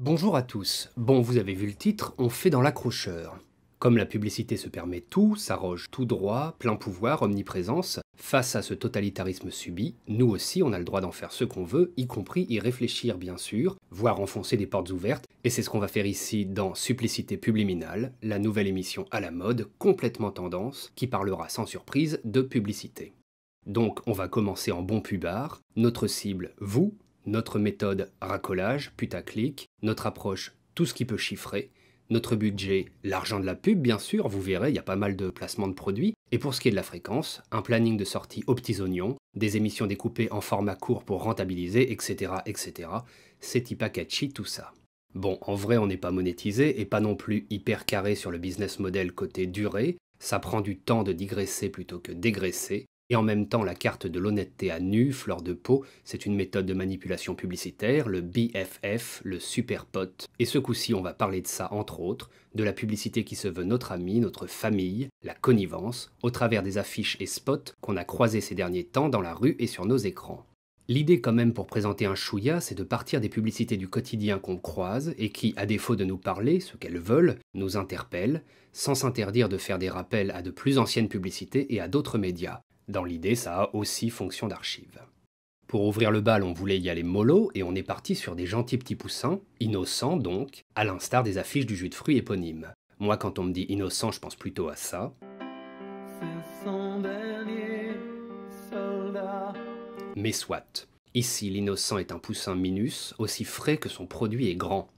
Bonjour à tous. Bon, vous avez vu le titre, on fait dans l'accrocheur. Comme la publicité se permet tout, s'arroge tout droit, plein pouvoir, omniprésence, face à ce totalitarisme subi, nous aussi on a le droit d'en faire ce qu'on veut, y compris y réfléchir bien sûr, voire enfoncer des portes ouvertes, et c'est ce qu'on va faire ici dans Supplicité Publiminale, la nouvelle émission à la mode, complètement tendance, qui parlera sans surprise de publicité. Donc on va commencer en bon pubard, notre cible, vous, notre méthode racolage, putaclic, notre approche tout ce qui peut chiffrer, notre budget, l'argent de la pub bien sûr, vous verrez, il y a pas mal de placements de produits, et pour ce qui est de la fréquence, un planning de sortie aux petits oignons, des émissions découpées en format court pour rentabiliser, etc. etc. C'est Tipakachi tout ça. Bon, en vrai, on n'est pas monétisé et pas non plus hyper carré sur le business model côté durée, ça prend du temps de digresser plutôt que dégraisser, et en même temps, la carte de l'honnêteté à nu, fleur de peau, c'est une méthode de manipulation publicitaire, le BFF, le super pote. Et ce coup-ci, on va parler de ça, entre autres, de la publicité qui se veut notre ami, notre famille, la connivence, au travers des affiches et spots qu'on a croisés ces derniers temps dans la rue et sur nos écrans. L'idée quand même pour présenter un chouïa, c'est de partir des publicités du quotidien qu'on croise et qui, à défaut de nous parler, ce qu'elles veulent, nous interpellent, sans s'interdire de faire des rappels à de plus anciennes publicités et à d'autres médias. Dans l'idée, ça a aussi fonction d'archive. Pour ouvrir le bal, on voulait y aller mollo et on est parti sur des gentils petits poussins, innocents donc, à l'instar des affiches du jus de fruits éponyme. Moi, quand on me dit innocent, je pense plutôt à ça. Mais soit. Ici, l'innocent est un poussin minus, aussi frais que son produit est grand.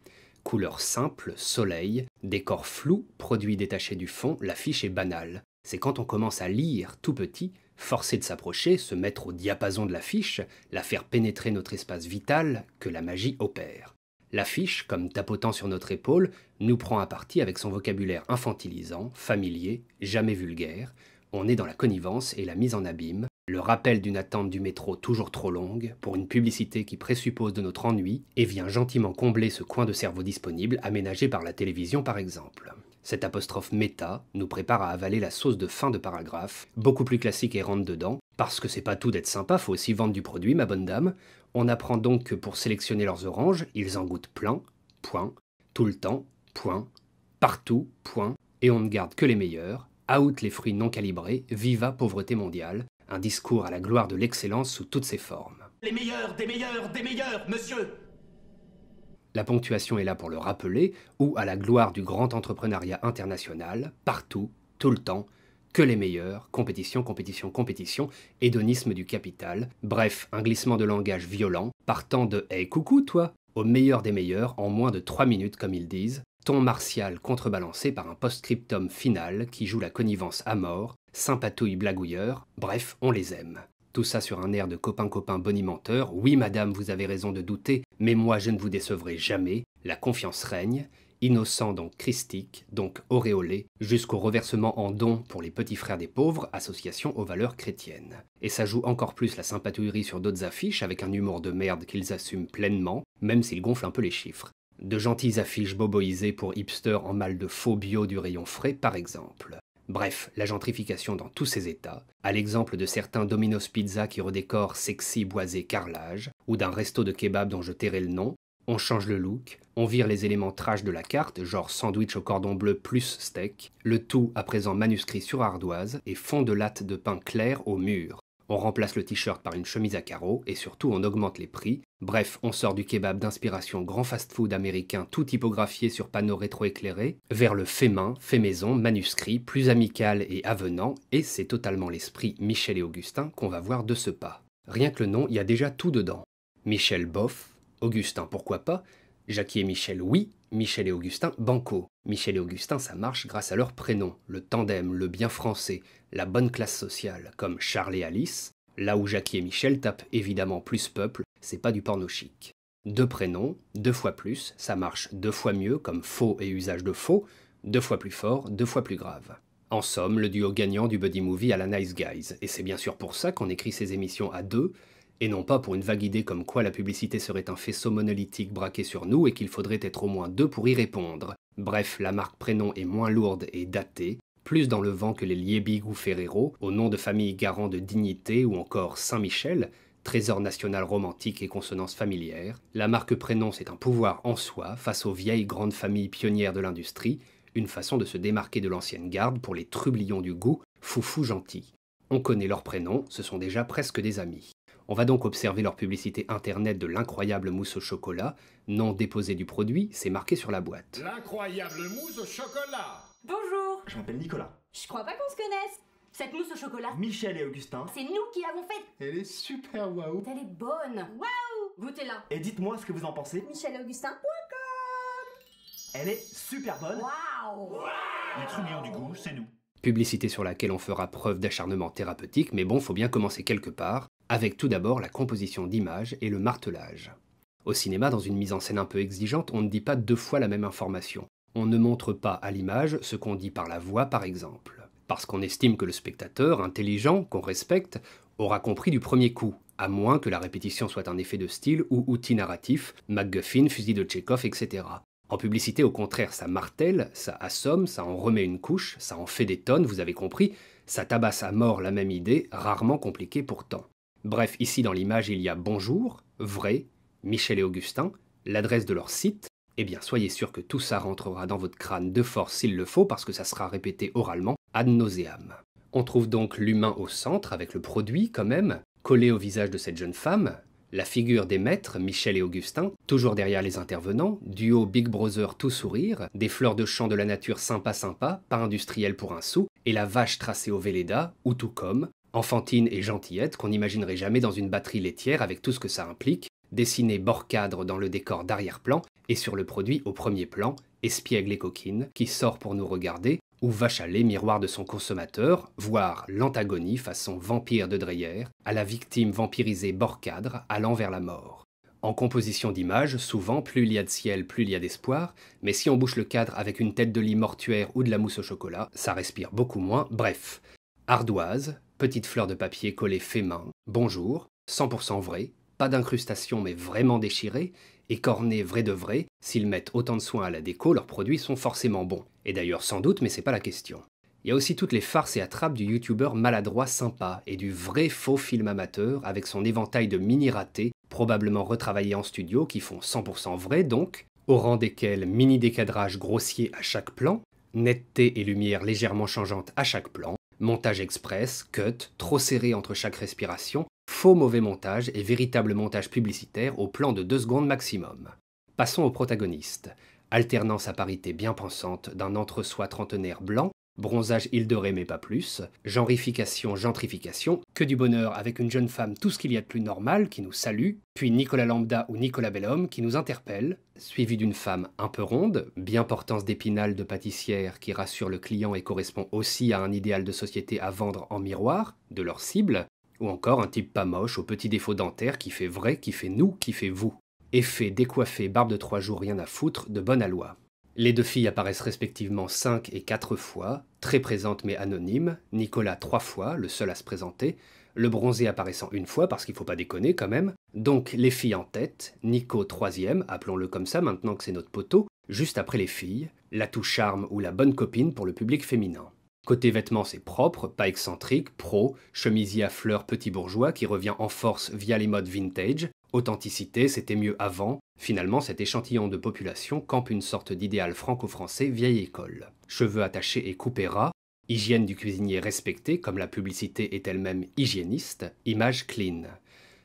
Couleur simple, soleil, décor flou, produit détaché du fond, l'affiche est banale. C'est quand on commence à lire tout petit forcer de s'approcher, se mettre au diapason de l'affiche, la faire pénétrer notre espace vital que la magie opère. L'affiche, comme tapotant sur notre épaule, nous prend à partie avec son vocabulaire infantilisant, familier, jamais vulgaire. On est dans la connivence et la mise en abîme, le rappel d'une attente du métro toujours trop longue pour une publicité qui présuppose de notre ennui et vient gentiment combler ce coin de cerveau disponible aménagé par la télévision par exemple. Cette apostrophe méta nous prépare à avaler la sauce de fin de paragraphe, beaucoup plus classique et rentre dedans, parce que c'est pas tout d'être sympa, faut aussi vendre du produit, ma bonne dame. On apprend donc que pour sélectionner leurs oranges, ils en goûtent plein, point, tout le temps, point, partout, point, et on ne garde que les meilleurs, out les fruits non calibrés, viva pauvreté mondiale, un discours à la gloire de l'excellence sous toutes ses formes. Les meilleurs, des meilleurs, des meilleurs, monsieur la ponctuation est là pour le rappeler, ou à la gloire du grand entrepreneuriat international, partout, tout le temps, que les meilleurs, compétition, compétition, compétition, hédonisme du capital, bref, un glissement de langage violent, partant de Hey coucou toi au meilleur des meilleurs en moins de 3 minutes comme ils disent, ton martial contrebalancé par un post-scriptum final qui joue la connivence à mort, sympatouille blagouilleur, bref, on les aime. Tout ça sur un air de copain-copain bonimenteur. Oui, madame, vous avez raison de douter, mais moi je ne vous décevrai jamais. La confiance règne. Innocent donc christique, donc auréolé, jusqu'au reversement en dons pour les petits frères des pauvres, association aux valeurs chrétiennes. Et ça joue encore plus la sympatouillerie sur d'autres affiches avec un humour de merde qu'ils assument pleinement, même s'ils gonflent un peu les chiffres. De gentilles affiches boboisées pour hipsters en mal de faux bio du rayon frais, par exemple. Bref, la gentrification dans tous ses états, à l'exemple de certains Domino's Pizza qui redécorent sexy boisé carrelage, ou d'un resto de kebab dont je tairai le nom, on change le look, on vire les éléments trash de la carte, genre sandwich au cordon bleu plus steak, le tout à présent manuscrit sur ardoise et fond de latte de pain clair au mur, on remplace le t-shirt par une chemise à carreaux et surtout on augmente les prix. Bref, on sort du kebab d'inspiration grand fast-food américain tout typographié sur panneaux rétro-éclairés. vers le fait main, fait maison, manuscrit, plus amical et avenant, et c'est totalement l'esprit Michel et Augustin qu'on va voir de ce pas. Rien que le nom, il y a déjà tout dedans. Michel bof. Augustin pourquoi pas, Jackie et Michel oui, Michel et Augustin, banco. Michel et Augustin, ça marche grâce à leurs prénoms, le tandem, le bien français, la bonne classe sociale, comme Charles et Alice, là où Jackie et Michel tapent évidemment plus peuple, c'est pas du porno chic. Deux prénoms, deux fois plus, ça marche deux fois mieux, comme faux et usage de faux, deux fois plus fort, deux fois plus grave. En somme, le duo gagnant du buddy movie à la Nice Guys, et c'est bien sûr pour ça qu'on écrit ces émissions à deux, et non pas pour une vague idée comme quoi la publicité serait un faisceau monolithique braqué sur nous et qu'il faudrait être au moins deux pour y répondre. Bref, la marque prénom est moins lourde et datée, plus dans le vent que les Liebig ou Ferrero, au nom de famille garant de dignité ou encore Saint-Michel, trésor national romantique et consonance familière, la marque prénom c'est un pouvoir en soi face aux vieilles grandes familles pionnières de l'industrie, une façon de se démarquer de l'ancienne garde pour les trublions du goût, foufou gentil. On connaît leurs prénoms, ce sont déjà presque des amis. On va donc observer leur publicité internet de l'incroyable mousse au chocolat. Nom déposé du produit, c'est marqué sur la boîte. L'incroyable mousse au chocolat Bonjour Je m'appelle Nicolas. Je crois pas qu'on se connaisse cette mousse au chocolat Michel et Augustin C'est nous qui l'avons faite Elle est super waouh Elle est bonne Waouh Vous goûtez là. Et dites-moi ce que vous en pensez Michel et Augustin Elle est super bonne Waouh Les du goût, c'est nous Publicité sur laquelle on fera preuve d'acharnement thérapeutique, mais bon, faut bien commencer quelque part avec tout d'abord la composition d'images et le martelage. Au cinéma, dans une mise en scène un peu exigeante, on ne dit pas deux fois la même information. On ne montre pas à l'image ce qu'on dit par la voix, par exemple. Parce qu'on estime que le spectateur, intelligent, qu'on respecte, aura compris du premier coup, à moins que la répétition soit un effet de style ou outil narratif, MacGuffin, fusil de Tchekhov, etc. En publicité, au contraire, ça martèle, ça assomme, ça en remet une couche, ça en fait des tonnes, vous avez compris, ça tabasse à mort la même idée, rarement compliquée pourtant. Bref, ici dans l'image, il y a Bonjour, Vrai, Michel et Augustin, l'adresse de leur site. Eh bien, soyez sûr que tout ça rentrera dans votre crâne de force s'il le faut, parce que ça sera répété oralement ad nauseam. On trouve donc l'humain au centre, avec le produit quand même, collé au visage de cette jeune femme, la figure des maîtres, Michel et Augustin, toujours derrière les intervenants, duo Big Brother tout sourire, des fleurs de champ de la nature sympa sympa, pas industriel pour un sou, et la vache tracée au Véleda, ou tout comme, enfantine et gentillette qu'on n'imaginerait jamais dans une batterie laitière avec tout ce que ça implique, dessinée bord-cadre dans le décor d'arrière-plan et sur le produit au premier plan, espiègle et coquine, qui sort pour nous regarder, ou vache à lait miroir de son consommateur, voire l'antagonie façon vampire de Dreyer, à la victime vampirisée bord-cadre allant vers la mort. En composition d'image, souvent, plus il y a de ciel, plus il y a d'espoir, mais si on bouche le cadre avec une tête de lit mortuaire ou de la mousse au chocolat, ça respire beaucoup moins, bref. Ardoise, Petite fleur de papier collée fait main. Bonjour, 100% vrai, pas d'incrustation mais vraiment déchirée, et cornée vrai de vrai, s'ils mettent autant de soin à la déco, leurs produits sont forcément bons. Et d'ailleurs sans doute, mais c'est pas la question. Il y a aussi toutes les farces et attrapes du youtubeur maladroit sympa et du vrai faux film amateur avec son éventail de mini-ratés, probablement retravaillés en studio, qui font 100% vrai donc, au rang desquels mini-décadrage grossier à chaque plan, netteté et lumière légèrement changeante à chaque plan, montage express, cut, trop serré entre chaque respiration, faux mauvais montage et véritable montage publicitaire au plan de 2 secondes maximum. Passons au protagoniste, alternance à parité bien pensante d'un entre-soi trentenaire blanc Bronzage île mais pas plus, genrification, gentrification, que du bonheur avec une jeune femme tout ce qu'il y a de plus normal qui nous salue, puis Nicolas Lambda ou Nicolas Bellhomme qui nous interpelle, suivi d'une femme un peu ronde, bien portance d'épinal de pâtissière qui rassure le client et correspond aussi à un idéal de société à vendre en miroir, de leur cible, ou encore un type pas moche au petit défaut dentaire qui fait vrai, qui fait nous, qui fait vous. Effet décoiffé, barbe de trois jours, rien à foutre, de bonne à les deux filles apparaissent respectivement 5 et 4 fois, très présentes mais anonymes, Nicolas 3 fois, le seul à se présenter, le bronzé apparaissant une fois parce qu'il faut pas déconner quand même, donc les filles en tête, Nico troisième, appelons-le comme ça maintenant que c'est notre poteau, juste après les filles, la touche charme ou la bonne copine pour le public féminin. Côté vêtements, c'est propre, pas excentrique, pro, chemisier à fleurs petit bourgeois qui revient en force via les modes vintage, Authenticité, c'était mieux avant. Finalement, cet échantillon de population campe une sorte d'idéal franco-français vieille école. Cheveux attachés et coupés ras, hygiène du cuisinier respectée, comme la publicité est elle-même hygiéniste, image clean.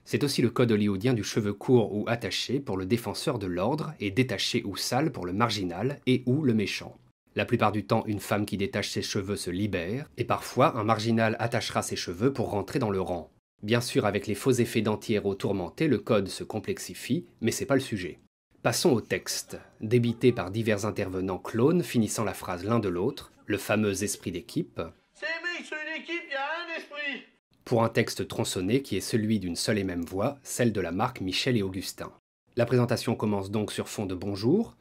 C'est aussi le code hollywoodien du cheveu court ou attaché pour le défenseur de l'ordre et détaché ou sale pour le marginal et ou le méchant. La plupart du temps, une femme qui détache ses cheveux se libère, et parfois un marginal attachera ses cheveux pour rentrer dans le rang. Bien sûr, avec les faux effets d'antihéros tourmentés, le code se complexifie, mais c'est pas le sujet. Passons au texte, débité par divers intervenants clones finissant la phrase l'un de l'autre, le fameux esprit d'équipe. C'est c'est une équipe, y un esprit Pour un texte tronçonné qui est celui d'une seule et même voix, celle de la marque Michel et Augustin. La présentation commence donc sur fond de bonjour,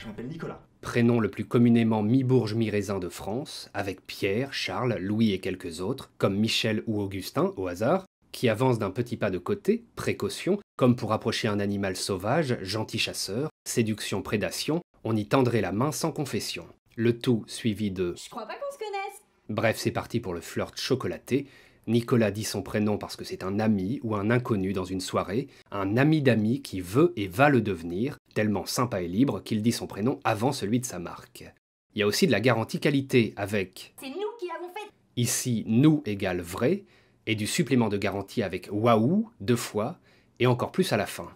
je m'appelle Nicolas. Prénom le plus communément mi-bourge mi-raisin de France, avec Pierre, Charles, Louis et quelques autres, comme Michel ou Augustin au hasard, qui avance d'un petit pas de côté, précaution, comme pour approcher un animal sauvage, gentil chasseur, séduction, prédation, on y tendrait la main sans confession. Le tout suivi de Je crois pas qu'on se connaisse Bref, c'est parti pour le flirt chocolaté, Nicolas dit son prénom parce que c'est un ami ou un inconnu dans une soirée, un ami d'amis qui veut et va le devenir, tellement sympa et libre qu'il dit son prénom avant celui de sa marque. Il y a aussi de la garantie qualité avec C'est nous qui l'avons fait Ici, nous égale vrai, et du supplément de garantie avec waouh deux fois, et encore plus à la fin.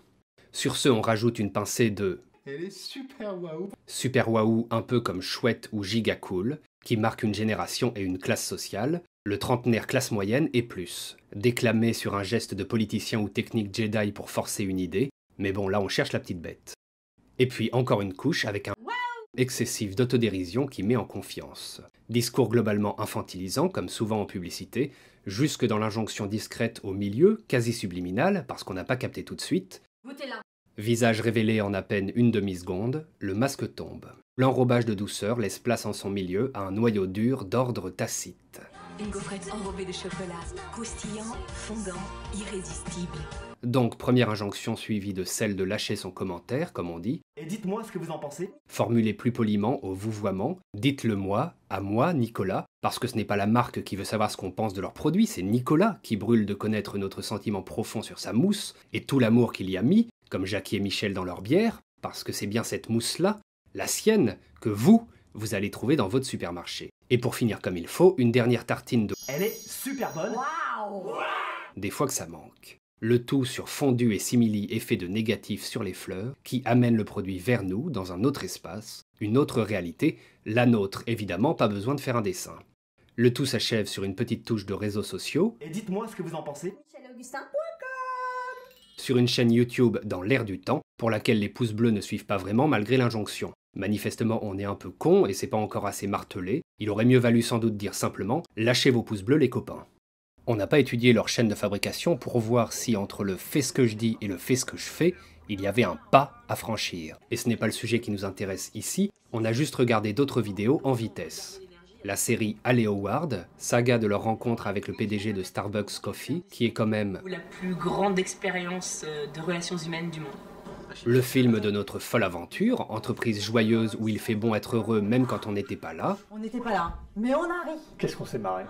Sur ce, on rajoute une pincée de Elle est super waouh Super waouh un peu comme chouette ou giga cool, qui marque une génération et une classe sociale, le trentenaire classe moyenne et plus, déclamé sur un geste de politicien ou technique Jedi pour forcer une idée, mais bon là on cherche la petite bête. Et puis encore une couche avec un excessif d'autodérision qui met en confiance. Discours globalement infantilisant, comme souvent en publicité, jusque dans l'injonction discrète au milieu, quasi subliminale, parce qu'on n'a pas capté tout de suite. Visage révélé en à peine une demi-seconde, le masque tombe. L'enrobage de douceur laisse place en son milieu à un noyau dur d'ordre tacite. Une gaufrette enrobée de chocolat, croustillant, fondant, irrésistible. Donc, première injonction suivie de celle de lâcher son commentaire, comme on dit. Et dites-moi ce que vous en pensez. Formulez plus poliment au vouvoiement, dites-le moi, à moi, Nicolas, parce que ce n'est pas la marque qui veut savoir ce qu'on pense de leur produit, c'est Nicolas qui brûle de connaître notre sentiment profond sur sa mousse, et tout l'amour qu'il y a mis, comme Jackie et Michel dans leur bière, parce que c'est bien cette mousse-là, la sienne, que vous, vous allez trouver dans votre supermarché. Et pour finir comme il faut, une dernière tartine de... Elle est super bonne Des fois que ça manque. Le tout sur fondu et simili effet de négatif sur les fleurs, qui amène le produit vers nous, dans un autre espace, une autre réalité, la nôtre évidemment, pas besoin de faire un dessin. Le tout s'achève sur une petite touche de réseaux sociaux. Et dites-moi ce que vous en pensez. Sur une chaîne YouTube dans l'air du temps, pour laquelle les pouces bleus ne suivent pas vraiment malgré l'injonction. Manifestement, on est un peu con et c'est pas encore assez martelé. Il aurait mieux valu sans doute dire simplement Lâchez vos pouces bleus, les copains. On n'a pas étudié leur chaîne de fabrication pour voir si entre le fait ce que je dis et le fait ce que je fais, il y avait un pas à franchir. Et ce n'est pas le sujet qui nous intéresse ici, on a juste regardé d'autres vidéos en vitesse. La série Alley Howard, saga de leur rencontre avec le PDG de Starbucks Coffee, qui est quand même la plus grande expérience euh, de relations humaines du monde le film de notre folle aventure, entreprise joyeuse où il fait bon être heureux même quand on n'était pas là. On n'était pas là, mais on a ri. Qu'est-ce qu'on s'est marré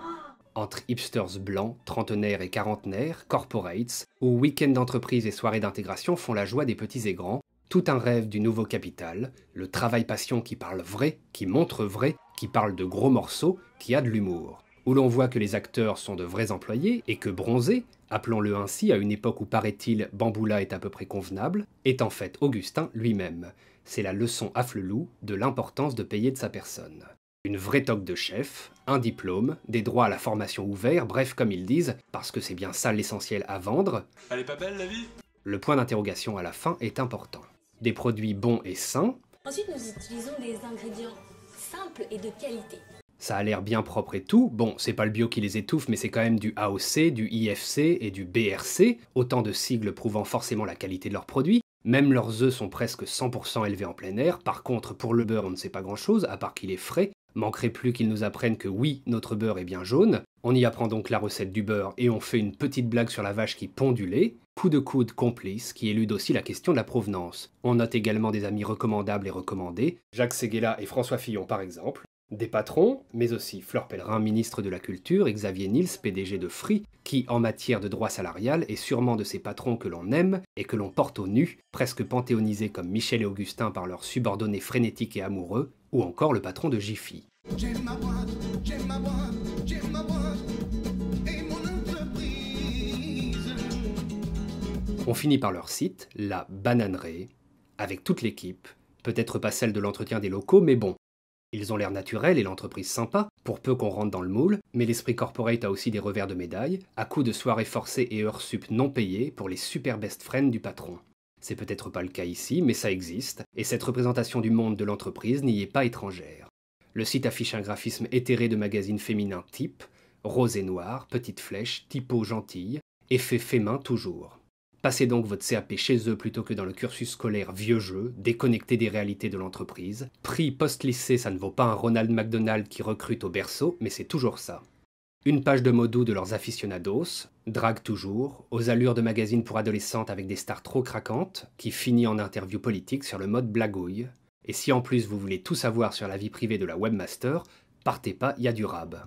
entre hipsters blancs, trentenaires et quarantenaires, corporates, où week-ends d'entreprise et soirées d'intégration font la joie des petits et grands, tout un rêve du nouveau capital, le travail-passion qui parle vrai, qui montre vrai, qui parle de gros morceaux, qui a de l'humour où l'on voit que les acteurs sont de vrais employés et que Bronzé, appelons-le ainsi à une époque où paraît-il Bamboula est à peu près convenable, est en fait Augustin lui-même. C'est la leçon à Flelou de l'importance de payer de sa personne. Une vraie toque de chef, un diplôme, des droits à la formation ouverte, bref comme ils disent, parce que c'est bien ça l'essentiel à vendre. Elle est pas belle la vie Le point d'interrogation à la fin est important. Des produits bons et sains. Ensuite nous utilisons des ingrédients simples et de qualité ça a l'air bien propre et tout. Bon, c'est pas le bio qui les étouffe, mais c'est quand même du AOC, du IFC et du BRC, autant de sigles prouvant forcément la qualité de leurs produits. Même leurs œufs sont presque 100% élevés en plein air. Par contre, pour le beurre, on ne sait pas grand-chose, à part qu'il est frais. Manquerait plus qu'ils nous apprennent que oui, notre beurre est bien jaune. On y apprend donc la recette du beurre et on fait une petite blague sur la vache qui pond du lait. Coup de coude complice qui élude aussi la question de la provenance. On note également des amis recommandables et recommandés, Jacques Seguela et François Fillon par exemple. Des patrons, mais aussi Fleur Pellerin, ministre de la Culture, Xavier Nils, PDG de Free, qui, en matière de droit salarial, est sûrement de ces patrons que l'on aime et que l'on porte au nu, presque panthéonisés comme Michel et Augustin par leurs subordonnés frénétiques et amoureux, ou encore le patron de Jiffy. On finit par leur site, la Bananerie, avec toute l'équipe, peut-être pas celle de l'entretien des locaux, mais bon, ils ont l'air naturels et l'entreprise sympa, pour peu qu'on rentre dans le moule, mais l'esprit corporate a aussi des revers de médaille, à coups de soirées forcées et heures sup non payées pour les super best friends du patron. C'est peut-être pas le cas ici, mais ça existe, et cette représentation du monde de l'entreprise n'y est pas étrangère. Le site affiche un graphisme éthéré de magazines féminins type, rose et noir, petite flèche, typo gentille, effet fait toujours. Passez donc votre CAP chez eux plutôt que dans le cursus scolaire vieux jeu, déconnecté des réalités de l'entreprise. Prix post-lycée, ça ne vaut pas un Ronald McDonald qui recrute au berceau, mais c'est toujours ça. Une page de mots de leurs aficionados, drague toujours, aux allures de magazines pour adolescentes avec des stars trop craquantes, qui finit en interview politique sur le mode blagouille. Et si en plus vous voulez tout savoir sur la vie privée de la webmaster, partez pas, y a du rab.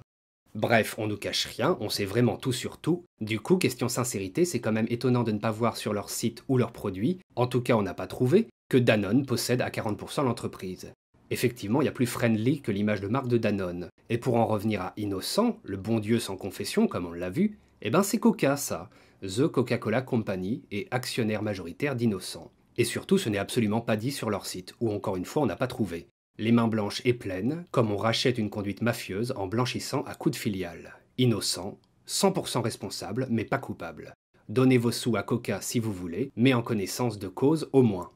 Bref, on nous cache rien, on sait vraiment tout sur tout. Du coup, question sincérité, c'est quand même étonnant de ne pas voir sur leur site ou leurs produits, en tout cas on n'a pas trouvé, que Danone possède à 40% l'entreprise. Effectivement, il y a plus friendly que l'image de marque de Danone. Et pour en revenir à Innocent, le bon Dieu sans confession, comme on l'a vu, eh ben c'est Coca ça. The Coca-Cola Company est actionnaire majoritaire d'Innocent. Et surtout, ce n'est absolument pas dit sur leur site, ou encore une fois on n'a pas trouvé. Les mains blanches et pleines, comme on rachète une conduite mafieuse en blanchissant à coups de filiale. Innocent, 100% responsable, mais pas coupable. Donnez vos sous à Coca si vous voulez, mais en connaissance de cause au moins.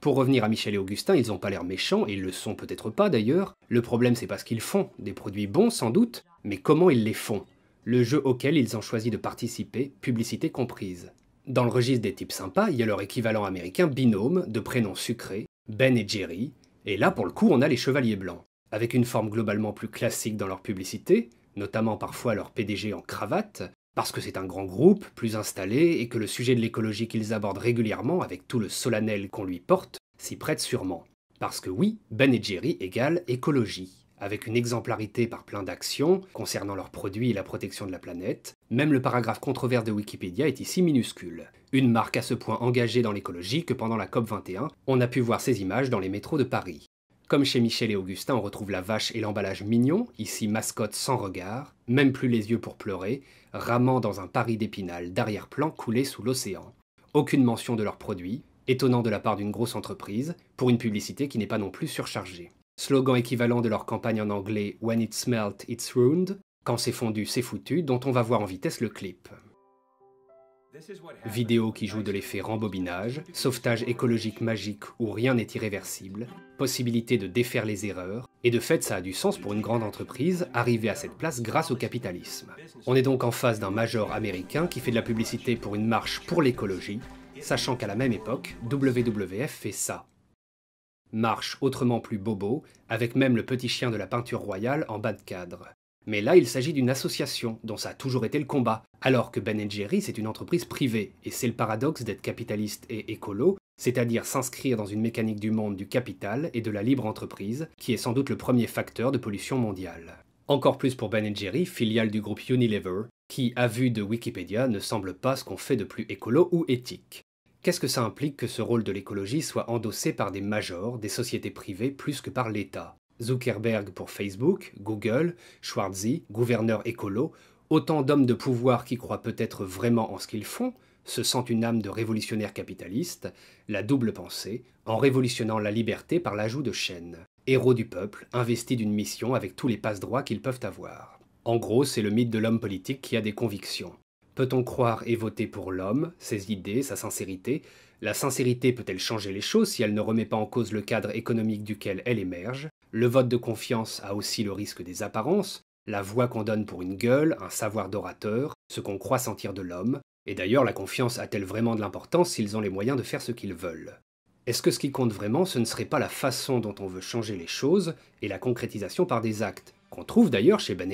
Pour revenir à Michel et Augustin, ils n'ont pas l'air méchants, et ils le sont peut-être pas d'ailleurs. Le problème c'est pas ce qu'ils font, des produits bons sans doute, mais comment ils les font Le jeu auquel ils ont choisi de participer, publicité comprise. Dans le registre des types sympas, il y a leur équivalent américain binôme de prénoms sucrés, Ben et Jerry, et là, pour le coup, on a les Chevaliers Blancs, avec une forme globalement plus classique dans leur publicité, notamment parfois leur PDG en cravate, parce que c'est un grand groupe, plus installé, et que le sujet de l'écologie qu'ils abordent régulièrement, avec tout le solennel qu'on lui porte, s'y prête sûrement. Parce que oui, Ben et Jerry égale écologie avec une exemplarité par plein d'actions concernant leurs produits et la protection de la planète. Même le paragraphe controverse de Wikipédia est ici minuscule. Une marque à ce point engagée dans l'écologie que pendant la COP21, on a pu voir ces images dans les métros de Paris. Comme chez Michel et Augustin, on retrouve la vache et l'emballage mignon, ici mascotte sans regard, même plus les yeux pour pleurer, ramant dans un Paris d'épinal d'arrière-plan coulé sous l'océan. Aucune mention de leurs produits, étonnant de la part d'une grosse entreprise, pour une publicité qui n'est pas non plus surchargée slogan équivalent de leur campagne en anglais When it's smelt, it's ruined, quand c'est fondu, c'est foutu, dont on va voir en vitesse le clip. Vidéo qui joue de l'effet rembobinage, sauvetage écologique magique où rien n'est irréversible, possibilité de défaire les erreurs, et de fait ça a du sens pour une grande entreprise arrivée à cette place grâce au capitalisme. On est donc en face d'un major américain qui fait de la publicité pour une marche pour l'écologie, sachant qu'à la même époque, WWF fait ça, marche autrement plus bobo, avec même le petit chien de la peinture royale en bas de cadre. Mais là, il s'agit d'une association, dont ça a toujours été le combat, alors que Ben Jerry, c'est une entreprise privée, et c'est le paradoxe d'être capitaliste et écolo, c'est-à-dire s'inscrire dans une mécanique du monde du capital et de la libre entreprise, qui est sans doute le premier facteur de pollution mondiale. Encore plus pour Ben Jerry, filiale du groupe Unilever, qui, à vue de Wikipédia, ne semble pas ce qu'on fait de plus écolo ou éthique. Qu'est-ce que ça implique que ce rôle de l'écologie soit endossé par des majors, des sociétés privées, plus que par l'État Zuckerberg pour Facebook, Google, Schwarzi, gouverneur écolo, autant d'hommes de pouvoir qui croient peut-être vraiment en ce qu'ils font, se sentent une âme de révolutionnaire capitaliste, la double pensée, en révolutionnant la liberté par l'ajout de chaînes. Héros du peuple, investis d'une mission avec tous les passe-droits qu'ils peuvent avoir. En gros, c'est le mythe de l'homme politique qui a des convictions. Peut-on croire et voter pour l'homme, ses idées, sa sincérité La sincérité peut-elle changer les choses si elle ne remet pas en cause le cadre économique duquel elle émerge Le vote de confiance a aussi le risque des apparences, la voix qu'on donne pour une gueule, un savoir d'orateur, ce qu'on croit sentir de l'homme. Et d'ailleurs, la confiance a-t-elle vraiment de l'importance s'ils ont les moyens de faire ce qu'ils veulent Est-ce que ce qui compte vraiment, ce ne serait pas la façon dont on veut changer les choses et la concrétisation par des actes, qu'on trouve d'ailleurs chez Ben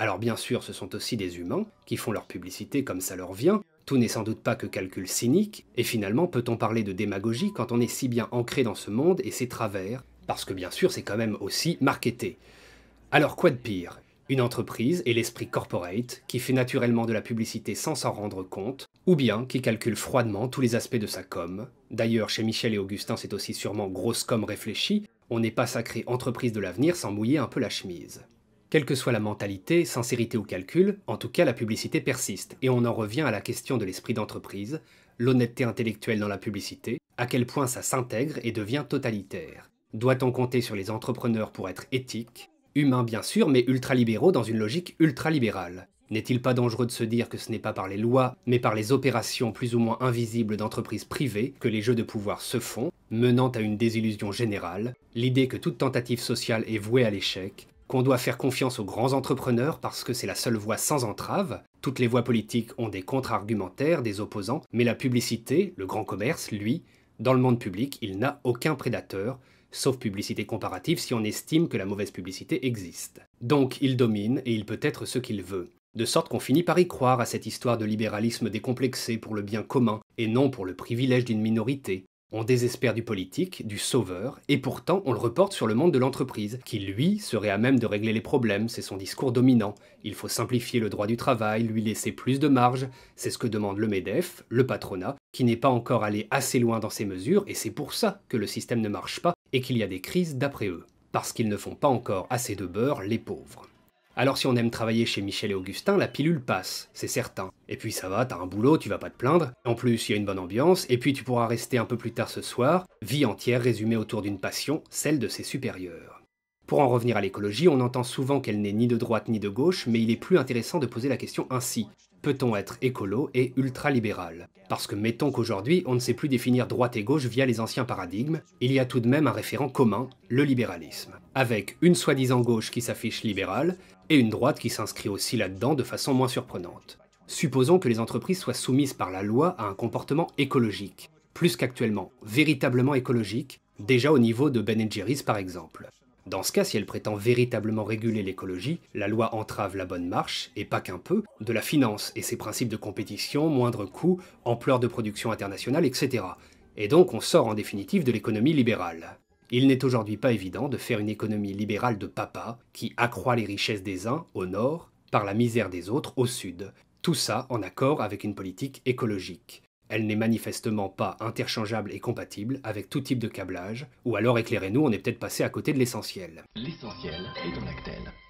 alors bien sûr, ce sont aussi des humains, qui font leur publicité comme ça leur vient, tout n'est sans doute pas que calcul cynique, et finalement peut-on parler de démagogie quand on est si bien ancré dans ce monde et ses travers, parce que bien sûr c'est quand même aussi marketé. Alors quoi de pire Une entreprise et l'esprit corporate qui fait naturellement de la publicité sans s'en rendre compte, ou bien qui calcule froidement tous les aspects de sa com. D'ailleurs chez Michel et Augustin c'est aussi sûrement grosse com réfléchie, on n'est pas sacré entreprise de l'avenir sans mouiller un peu la chemise. Quelle que soit la mentalité, sincérité ou calcul, en tout cas la publicité persiste, et on en revient à la question de l'esprit d'entreprise, l'honnêteté intellectuelle dans la publicité, à quel point ça s'intègre et devient totalitaire. Doit-on compter sur les entrepreneurs pour être éthiques Humains bien sûr, mais ultralibéraux dans une logique ultralibérale. N'est-il pas dangereux de se dire que ce n'est pas par les lois, mais par les opérations plus ou moins invisibles d'entreprises privées que les jeux de pouvoir se font, menant à une désillusion générale, l'idée que toute tentative sociale est vouée à l'échec, qu'on doit faire confiance aux grands entrepreneurs parce que c'est la seule voie sans entrave. Toutes les voies politiques ont des contre-argumentaires, des opposants, mais la publicité, le grand commerce, lui, dans le monde public, il n'a aucun prédateur, sauf publicité comparative si on estime que la mauvaise publicité existe. Donc il domine et il peut être ce qu'il veut. De sorte qu'on finit par y croire à cette histoire de libéralisme décomplexé pour le bien commun et non pour le privilège d'une minorité, on désespère du politique, du sauveur, et pourtant on le reporte sur le monde de l'entreprise, qui lui serait à même de régler les problèmes, c'est son discours dominant. Il faut simplifier le droit du travail, lui laisser plus de marge, c'est ce que demande le MEDEF, le patronat, qui n'est pas encore allé assez loin dans ses mesures, et c'est pour ça que le système ne marche pas et qu'il y a des crises d'après eux, parce qu'ils ne font pas encore assez de beurre les pauvres. Alors si on aime travailler chez Michel et Augustin, la pilule passe, c'est certain. Et puis ça va, t'as un boulot, tu vas pas te plaindre. En plus, il y a une bonne ambiance, et puis tu pourras rester un peu plus tard ce soir, vie entière résumée autour d'une passion, celle de ses supérieurs. Pour en revenir à l'écologie, on entend souvent qu'elle n'est ni de droite ni de gauche, mais il est plus intéressant de poser la question ainsi. Peut-on être écolo et ultralibéral Parce que mettons qu'aujourd'hui, on ne sait plus définir droite et gauche via les anciens paradigmes, il y a tout de même un référent commun, le libéralisme. Avec une soi-disant gauche qui s'affiche libérale, et une droite qui s'inscrit aussi là-dedans de façon moins surprenante. Supposons que les entreprises soient soumises par la loi à un comportement écologique, plus qu'actuellement, véritablement écologique, déjà au niveau de Ben Jerry's par exemple. Dans ce cas, si elle prétend véritablement réguler l'écologie, la loi entrave la bonne marche, et pas qu'un peu, de la finance et ses principes de compétition, moindre coût, ampleur de production internationale, etc. Et donc on sort en définitive de l'économie libérale. Il n'est aujourd'hui pas évident de faire une économie libérale de papa qui accroît les richesses des uns au nord par la misère des autres au sud, tout ça en accord avec une politique écologique. Elle n'est manifestement pas interchangeable et compatible avec tout type de câblage, ou alors éclairez-nous, on est peut-être passé à côté de l'essentiel. L'essentiel est dans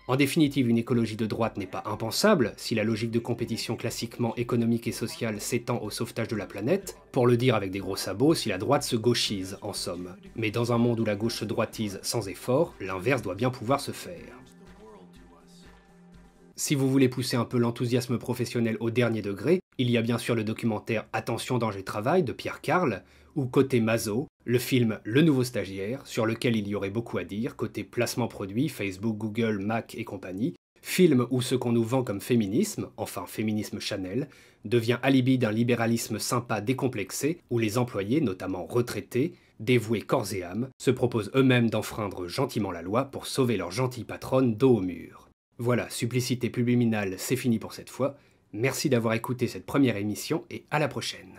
En définitive, une écologie de droite n'est pas impensable si la logique de compétition classiquement économique et sociale s'étend au sauvetage de la planète, pour le dire avec des gros sabots, si la droite se gauchise en somme. Mais dans un monde où la gauche se droitise sans effort, l'inverse doit bien pouvoir se faire. Si vous voulez pousser un peu l'enthousiasme professionnel au dernier degré, il y a bien sûr le documentaire Attention danger travail de Pierre Carl, ou côté Mazo, le film Le nouveau stagiaire, sur lequel il y aurait beaucoup à dire, côté placement produit, Facebook, Google, Mac et compagnie, film où ce qu'on nous vend comme féminisme, enfin féminisme Chanel, devient alibi d'un libéralisme sympa décomplexé, où les employés, notamment retraités, dévoués corps et âme, se proposent eux-mêmes d'enfreindre gentiment la loi pour sauver leur gentille patronne dos au mur. Voilà, supplicité publiminale, c'est fini pour cette fois. Merci d'avoir écouté cette première émission et à la prochaine.